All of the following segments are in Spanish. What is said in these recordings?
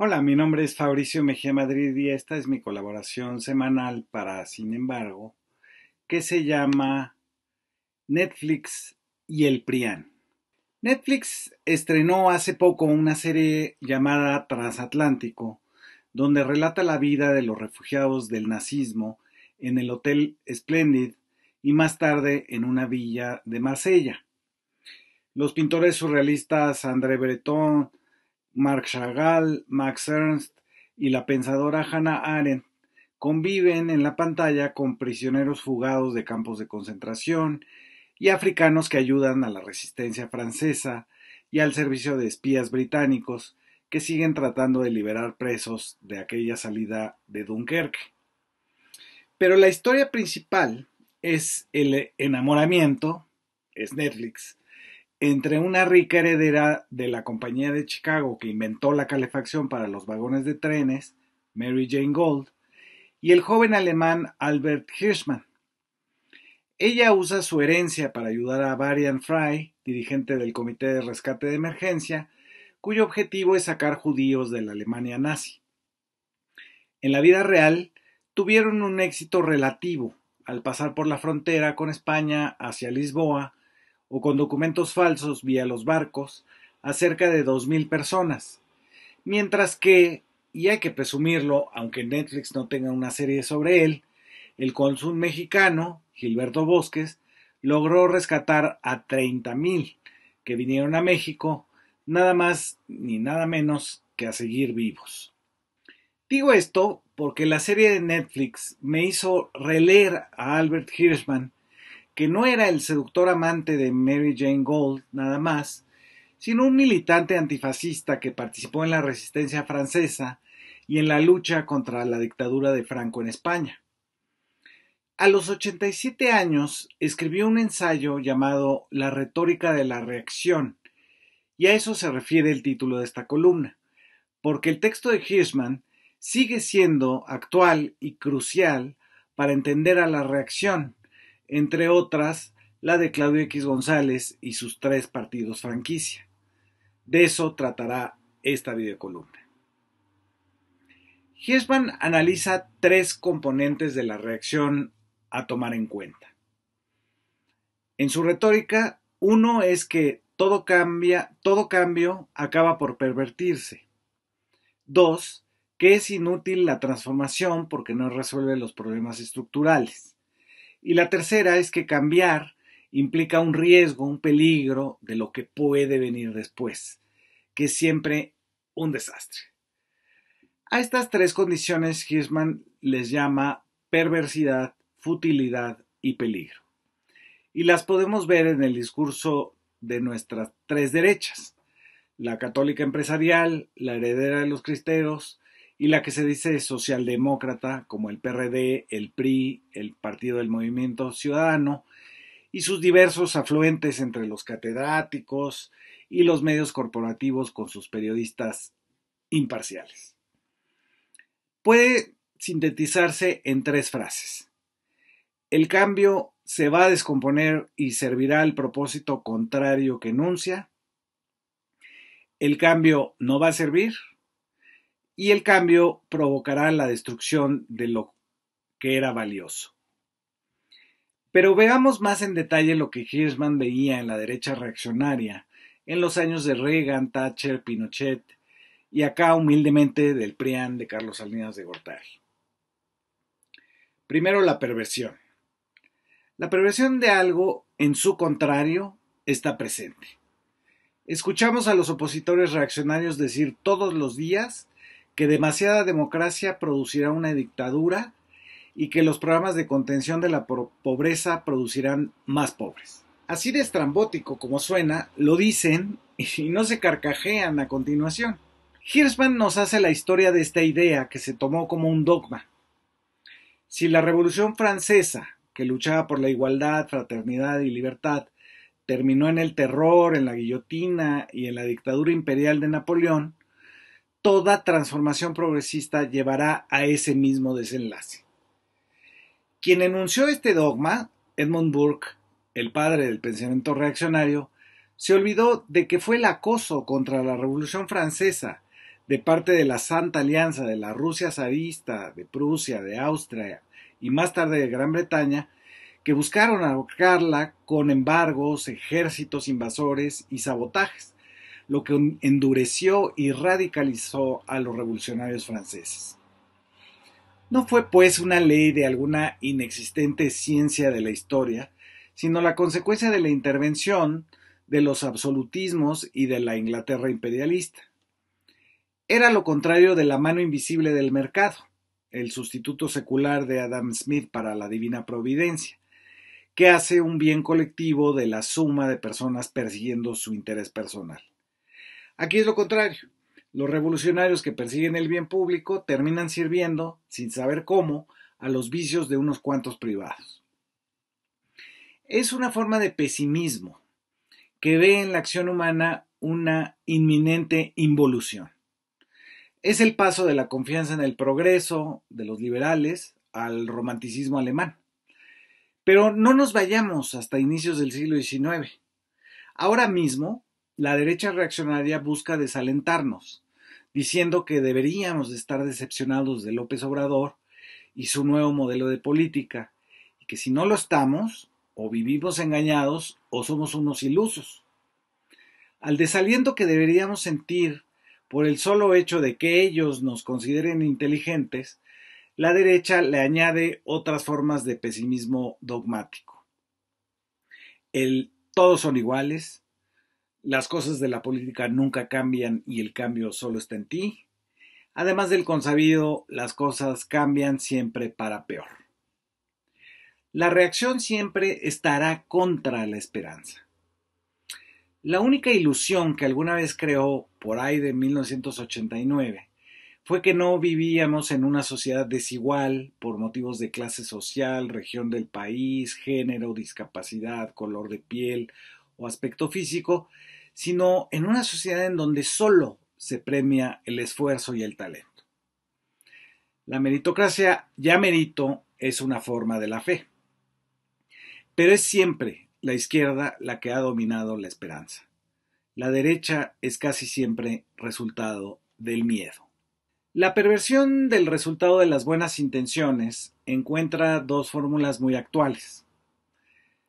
Hola, mi nombre es Fabricio Mejía Madrid y esta es mi colaboración semanal para Sin embargo, que se llama Netflix y el Prián. Netflix estrenó hace poco una serie llamada Transatlántico, donde relata la vida de los refugiados del nazismo en el Hotel Splendid y más tarde en una villa de Marsella. Los pintores surrealistas André Breton, Marc Chagall, Max Ernst y la pensadora Hannah Arendt conviven en la pantalla con prisioneros fugados de campos de concentración y africanos que ayudan a la resistencia francesa y al servicio de espías británicos que siguen tratando de liberar presos de aquella salida de Dunkerque. Pero la historia principal es el enamoramiento, es Netflix, entre una rica heredera de la compañía de Chicago que inventó la calefacción para los vagones de trenes, Mary Jane Gold, y el joven alemán Albert Hirschman. Ella usa su herencia para ayudar a Varian Fry, dirigente del Comité de Rescate de Emergencia, cuyo objetivo es sacar judíos de la Alemania nazi. En la vida real, tuvieron un éxito relativo al pasar por la frontera con España hacia Lisboa o con documentos falsos vía los barcos a cerca de 2.000 personas. Mientras que, y hay que presumirlo, aunque Netflix no tenga una serie sobre él, el cónsul mexicano, Gilberto Bosques, logró rescatar a 30.000 que vinieron a México, nada más ni nada menos que a seguir vivos. Digo esto porque la serie de Netflix me hizo releer a Albert Hirschman que no era el seductor amante de Mary Jane Gold nada más, sino un militante antifascista que participó en la resistencia francesa y en la lucha contra la dictadura de Franco en España. A los 87 años escribió un ensayo llamado La retórica de la reacción, y a eso se refiere el título de esta columna, porque el texto de Hirschman sigue siendo actual y crucial para entender a la reacción, entre otras la de Claudio X González y sus tres partidos franquicia. De eso tratará esta videocolumna. Hirschman analiza tres componentes de la reacción a tomar en cuenta. En su retórica, uno es que todo, cambia, todo cambio acaba por pervertirse. Dos, que es inútil la transformación porque no resuelve los problemas estructurales. Y la tercera es que cambiar implica un riesgo, un peligro de lo que puede venir después, que es siempre un desastre. A estas tres condiciones Hirschman les llama perversidad, futilidad y peligro. Y las podemos ver en el discurso de nuestras tres derechas, la católica empresarial, la heredera de los cristeros y la que se dice socialdemócrata, como el PRD, el PRI, el Partido del Movimiento Ciudadano, y sus diversos afluentes entre los catedráticos y los medios corporativos con sus periodistas imparciales. Puede sintetizarse en tres frases. El cambio se va a descomponer y servirá al propósito contrario que enuncia. El cambio no va a servir y el cambio provocará la destrucción de lo que era valioso. Pero veamos más en detalle lo que Hirschman veía en la derecha reaccionaria en los años de Reagan, Thatcher, Pinochet y acá humildemente del PRIAN de Carlos Salinas de Gortari. Primero la perversión. La perversión de algo, en su contrario, está presente. Escuchamos a los opositores reaccionarios decir todos los días que demasiada democracia producirá una dictadura y que los programas de contención de la pobreza producirán más pobres. Así de estrambótico como suena, lo dicen y no se carcajean a continuación. Hirschman nos hace la historia de esta idea que se tomó como un dogma. Si la Revolución Francesa, que luchaba por la igualdad, fraternidad y libertad, terminó en el terror, en la guillotina y en la dictadura imperial de Napoleón, toda transformación progresista llevará a ese mismo desenlace. Quien enunció este dogma, Edmund Burke, el padre del pensamiento reaccionario, se olvidó de que fue el acoso contra la Revolución Francesa de parte de la Santa Alianza de la Rusia zarista, de Prusia, de Austria y más tarde de Gran Bretaña, que buscaron ahorcarla con embargos, ejércitos invasores y sabotajes, lo que endureció y radicalizó a los revolucionarios franceses. No fue pues una ley de alguna inexistente ciencia de la historia, sino la consecuencia de la intervención de los absolutismos y de la Inglaterra imperialista. Era lo contrario de la mano invisible del mercado, el sustituto secular de Adam Smith para la divina providencia, que hace un bien colectivo de la suma de personas persiguiendo su interés personal. Aquí es lo contrario. Los revolucionarios que persiguen el bien público terminan sirviendo, sin saber cómo, a los vicios de unos cuantos privados. Es una forma de pesimismo que ve en la acción humana una inminente involución. Es el paso de la confianza en el progreso de los liberales al romanticismo alemán. Pero no nos vayamos hasta inicios del siglo XIX. Ahora mismo la derecha reaccionaria busca desalentarnos, diciendo que deberíamos estar decepcionados de López Obrador y su nuevo modelo de política, y que si no lo estamos, o vivimos engañados o somos unos ilusos. Al desaliento que deberíamos sentir por el solo hecho de que ellos nos consideren inteligentes, la derecha le añade otras formas de pesimismo dogmático. El todos son iguales, las cosas de la política nunca cambian y el cambio solo está en ti. Además del consabido, las cosas cambian siempre para peor. La reacción siempre estará contra la esperanza. La única ilusión que alguna vez creó por ahí de 1989 fue que no vivíamos en una sociedad desigual por motivos de clase social, región del país, género, discapacidad, color de piel o aspecto físico, sino en una sociedad en donde solo se premia el esfuerzo y el talento. La meritocracia, ya merito, es una forma de la fe. Pero es siempre la izquierda la que ha dominado la esperanza. La derecha es casi siempre resultado del miedo. La perversión del resultado de las buenas intenciones encuentra dos fórmulas muy actuales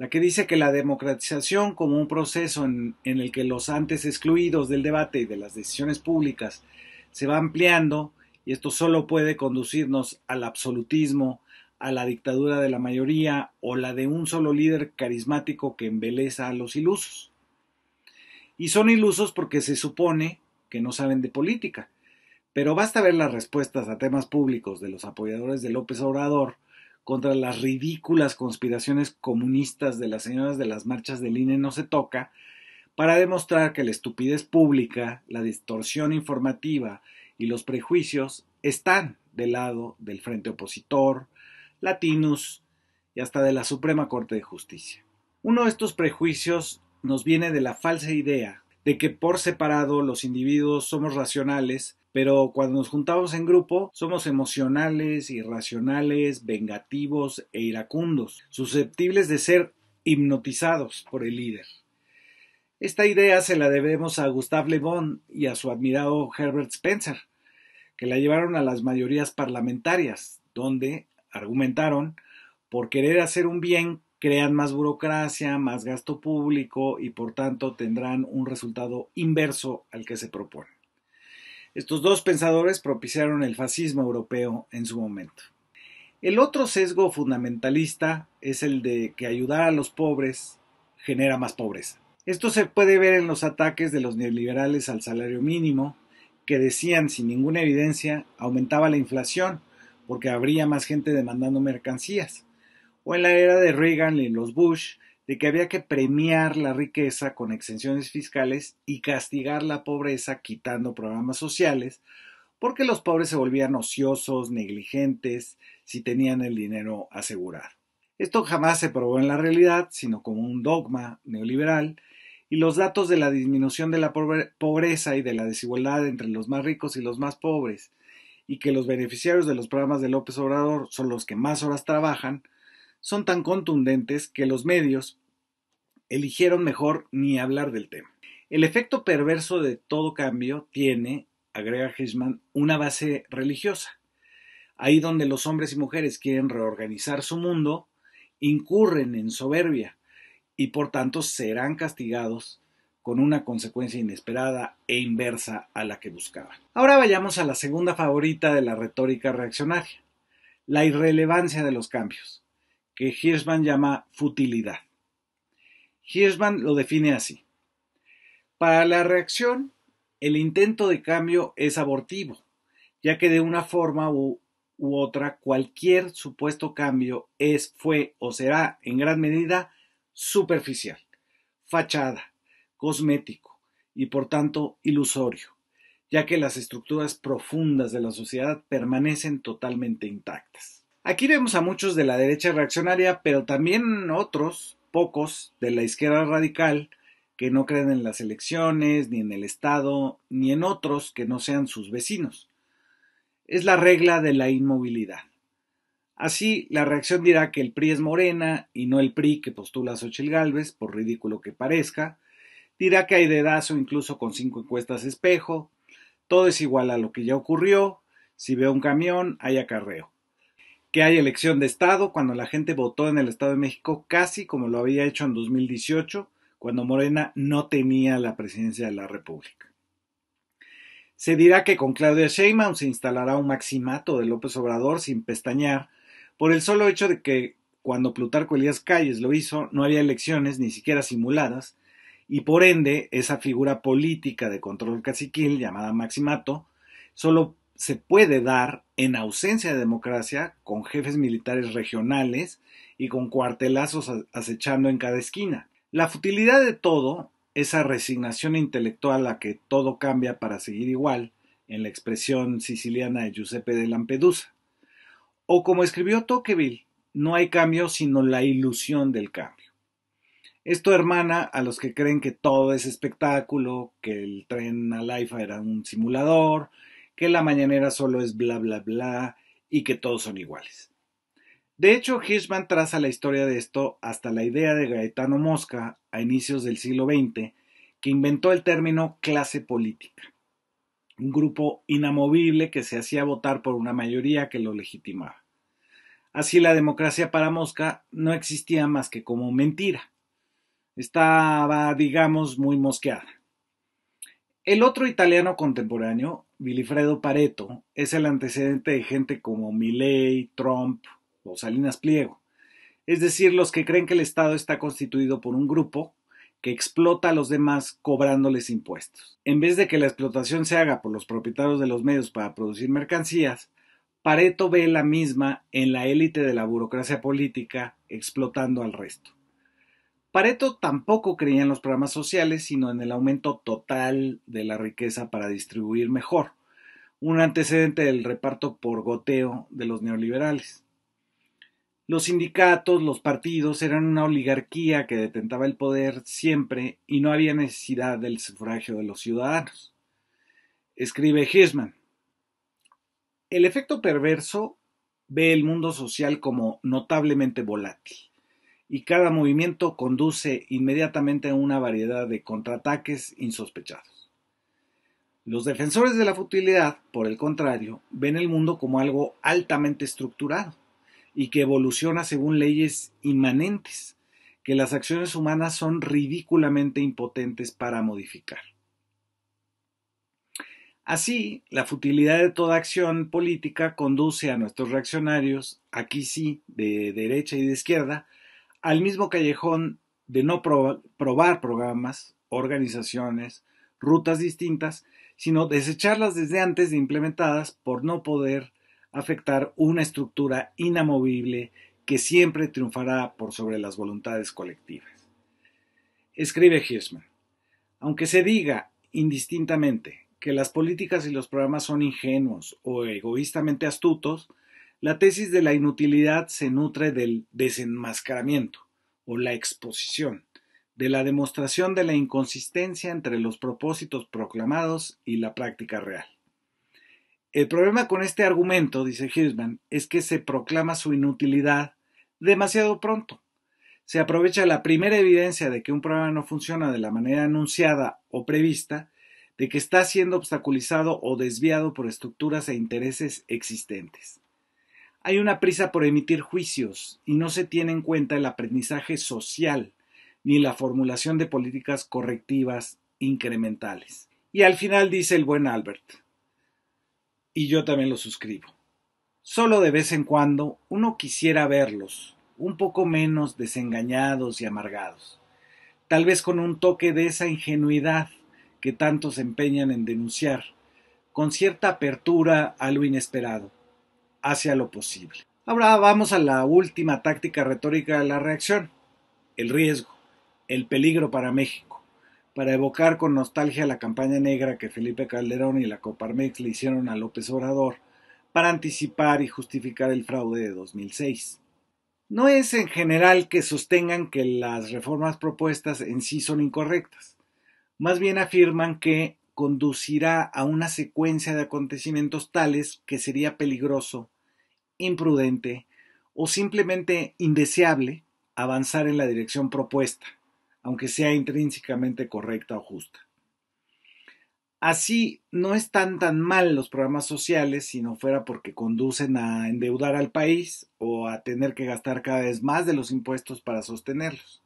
la que dice que la democratización como un proceso en, el que los antes excluidos del debate y de las decisiones públicas se va ampliando y esto solo puede conducirnos al absolutismo, a la dictadura de la mayoría o la de un solo líder carismático que embeleza a los ilusos. Y son ilusos porque se supone que no saben de política. Pero basta ver las respuestas a temas públicos de los apoyadores de López Obrador contra las ridículas conspiraciones comunistas de las señoras de las marchas del INE no se toca, para demostrar que la estupidez pública, la distorsión informativa y los prejuicios están del lado del frente opositor, Latinus, y hasta de la Suprema Corte de Justicia. Uno de estos prejuicios nos viene de la falsa idea de que por separado los individuos somos racionales pero cuando nos juntamos en grupo somos emocionales, irracionales, vengativos e iracundos, susceptibles de ser hipnotizados por el líder. Esta idea se la debemos a Gustave Le Bon y a su admirado Herbert Spencer, que la llevaron a las mayorías parlamentarias, donde argumentaron por querer hacer un bien crean más burocracia, más gasto público y por tanto tendrán un resultado inverso al que se propone. Estos dos pensadores propiciaron el fascismo europeo en su momento. El otro sesgo fundamentalista es el de que ayudar a los pobres genera más pobreza. Esto se puede ver en los ataques de los neoliberales al salario mínimo, que decían sin ninguna evidencia aumentaba la inflación porque habría más gente demandando mercancías, o en la era de Reagan y los Bush, de que había que premiar la riqueza con exenciones fiscales y castigar la pobreza quitando programas sociales, porque los pobres se volvían ociosos, negligentes, si tenían el dinero asegurado. Esto jamás se probó en la realidad, sino como un dogma neoliberal, y los datos de la disminución de la pobreza y de la desigualdad entre los más ricos y los más pobres, y que los beneficiarios de los programas de López Obrador son los que más horas trabajan, son tan contundentes que los medios eligieron mejor ni hablar del tema. El efecto perverso de todo cambio tiene, agrega Hirschman, una base religiosa. Ahí donde los hombres y mujeres quieren reorganizar su mundo, incurren en soberbia y por tanto serán castigados con una consecuencia inesperada e inversa a la que buscaban. Ahora vayamos a la segunda favorita de la retórica reaccionaria, la irrelevancia de los cambios que Hirschman llama futilidad. Hirschman lo define así. Para la reacción, el intento de cambio es abortivo, ya que de una forma u, u otra cualquier supuesto cambio es, fue o será en gran medida superficial, fachada, cosmético y por tanto ilusorio, ya que las estructuras profundas de la sociedad permanecen totalmente intactas. Aquí vemos a muchos de la derecha reaccionaria, pero también otros, pocos, de la izquierda radical, que no creen en las elecciones, ni en el Estado, ni en otros que no sean sus vecinos. Es la regla de la inmovilidad. Así, la reacción dirá que el PRI es morena y no el PRI que postula Xochitl Galvez, por ridículo que parezca. Dirá que hay dedazo incluso con cinco encuestas espejo. Todo es igual a lo que ya ocurrió. Si veo un camión, hay acarreo que hay elección de Estado cuando la gente votó en el Estado de México casi como lo había hecho en 2018, cuando Morena no tenía la presidencia de la República. Se dirá que con Claudia Sheinbaum se instalará un maximato de López Obrador sin pestañear por el solo hecho de que cuando Plutarco Elías Calles lo hizo no había elecciones ni siquiera simuladas y por ende esa figura política de control caciquil llamada maximato solo se puede dar en ausencia de democracia con jefes militares regionales y con cuartelazos acechando en cada esquina. La futilidad de todo, esa resignación intelectual a que todo cambia para seguir igual, en la expresión siciliana de Giuseppe de Lampedusa. O como escribió Tocqueville, no hay cambio sino la ilusión del cambio. Esto hermana a los que creen que todo es espectáculo, que el tren a Laifa era un simulador, que la mañanera solo es bla bla bla y que todos son iguales. De hecho, Hirschman traza la historia de esto hasta la idea de Gaetano Mosca a inicios del siglo XX, que inventó el término clase política, un grupo inamovible que se hacía votar por una mayoría que lo legitimaba. Así la democracia para Mosca no existía más que como mentira. Estaba, digamos, muy mosqueada. El otro italiano contemporáneo, Vilifredo Pareto es el antecedente de gente como Milley, Trump o Salinas Pliego, es decir, los que creen que el Estado está constituido por un grupo que explota a los demás cobrándoles impuestos. En vez de que la explotación se haga por los propietarios de los medios para producir mercancías, Pareto ve la misma en la élite de la burocracia política explotando al resto. Pareto tampoco creía en los programas sociales, sino en el aumento total de la riqueza para distribuir mejor, un antecedente del reparto por goteo de los neoliberales. Los sindicatos, los partidos eran una oligarquía que detentaba el poder siempre y no había necesidad del sufragio de los ciudadanos. Escribe Hirschman. El efecto perverso ve el mundo social como notablemente volátil y cada movimiento conduce inmediatamente a una variedad de contraataques insospechados. Los defensores de la futilidad, por el contrario, ven el mundo como algo altamente estructurado y que evoluciona según leyes inmanentes, que las acciones humanas son ridículamente impotentes para modificar. Así, la futilidad de toda acción política conduce a nuestros reaccionarios, aquí sí, de derecha y de izquierda, al mismo callejón de no probar programas, organizaciones, rutas distintas, sino desecharlas desde antes de implementadas por no poder afectar una estructura inamovible que siempre triunfará por sobre las voluntades colectivas. Escribe Hirschman, aunque se diga indistintamente que las políticas y los programas son ingenuos o egoístamente astutos, la tesis de la inutilidad se nutre del desenmascaramiento o la exposición, de la demostración de la inconsistencia entre los propósitos proclamados y la práctica real. El problema con este argumento, dice Hirschman, es que se proclama su inutilidad demasiado pronto. Se aprovecha la primera evidencia de que un programa no funciona de la manera anunciada o prevista, de que está siendo obstaculizado o desviado por estructuras e intereses existentes. Hay una prisa por emitir juicios y no se tiene en cuenta el aprendizaje social ni la formulación de políticas correctivas incrementales. Y al final dice el buen Albert, y yo también lo suscribo. Solo de vez en cuando uno quisiera verlos un poco menos desengañados y amargados, tal vez con un toque de esa ingenuidad que tantos empeñan en denunciar, con cierta apertura a lo inesperado hacia lo posible. Ahora vamos a la última táctica retórica de la reacción, el riesgo, el peligro para México, para evocar con nostalgia la campaña negra que Felipe Calderón y la Coparmex le hicieron a López Obrador para anticipar y justificar el fraude de 2006. No es en general que sostengan que las reformas propuestas en sí son incorrectas, más bien afirman que conducirá a una secuencia de acontecimientos tales que sería peligroso, imprudente o simplemente indeseable avanzar en la dirección propuesta, aunque sea intrínsecamente correcta o justa. Así no están tan mal los programas sociales si no fuera porque conducen a endeudar al país o a tener que gastar cada vez más de los impuestos para sostenerlos.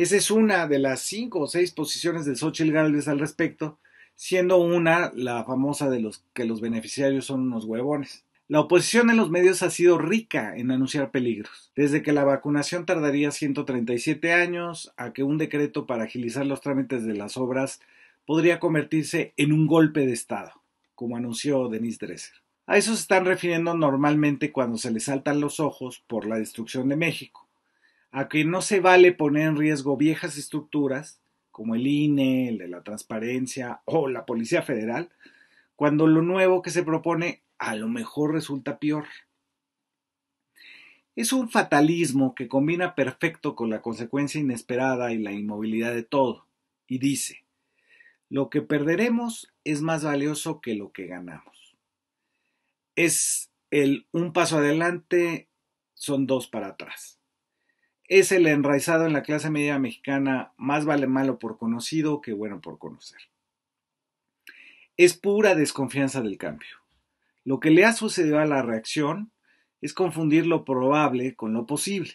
Esa es una de las cinco o seis posiciones de Xochitl Gálvez al respecto, siendo una la famosa de los que los beneficiarios son unos huevones. La oposición en los medios ha sido rica en anunciar peligros, desde que la vacunación tardaría 137 años a que un decreto para agilizar los trámites de las obras podría convertirse en un golpe de Estado, como anunció Denise Dresser. A eso se están refiriendo normalmente cuando se les saltan los ojos por la destrucción de México a que no se vale poner en riesgo viejas estructuras como el INE, el de la transparencia o la Policía Federal, cuando lo nuevo que se propone a lo mejor resulta peor. Es un fatalismo que combina perfecto con la consecuencia inesperada y la inmovilidad de todo, y dice, lo que perderemos es más valioso que lo que ganamos. Es el un paso adelante, son dos para atrás es el enraizado en la clase media mexicana más vale malo por conocido que bueno por conocer. Es pura desconfianza del cambio. Lo que le ha sucedido a la reacción es confundir lo probable con lo posible.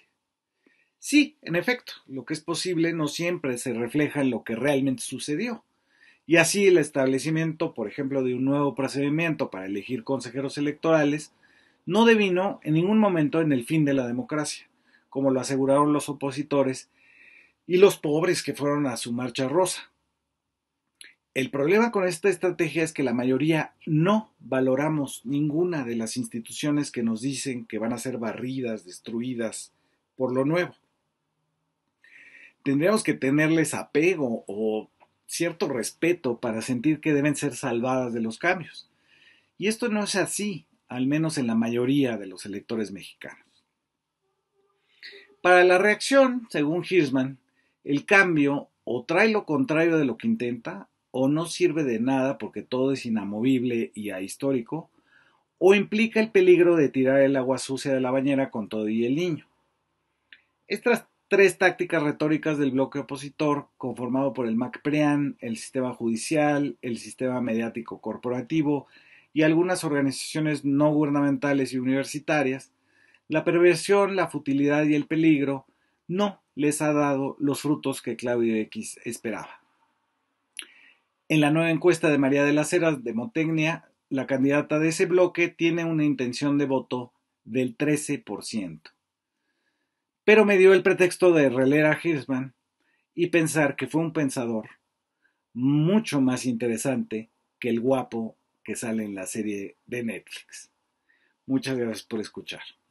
Sí, en efecto, lo que es posible no siempre se refleja en lo que realmente sucedió. Y así el establecimiento, por ejemplo, de un nuevo procedimiento para elegir consejeros electorales no devino en ningún momento en el fin de la democracia como lo aseguraron los opositores, y los pobres que fueron a su marcha rosa. El problema con esta estrategia es que la mayoría no valoramos ninguna de las instituciones que nos dicen que van a ser barridas, destruidas por lo nuevo. Tendríamos que tenerles apego o cierto respeto para sentir que deben ser salvadas de los cambios. Y esto no es así, al menos en la mayoría de los electores mexicanos. Para la reacción, según Hirschman, el cambio o trae lo contrario de lo que intenta, o no sirve de nada porque todo es inamovible y ahistórico, o implica el peligro de tirar el agua sucia de la bañera con todo y el niño. Estas tres tácticas retóricas del bloque opositor, conformado por el MacPrean, el sistema judicial, el sistema mediático corporativo y algunas organizaciones no gubernamentales y universitarias, la perversión, la futilidad y el peligro no les ha dado los frutos que Claudio X esperaba. En la nueva encuesta de María de las Heras de Motecnia, la candidata de ese bloque tiene una intención de voto del 13%. Pero me dio el pretexto de releer a Hirschman y pensar que fue un pensador mucho más interesante que el guapo que sale en la serie de Netflix. Muchas gracias por escuchar.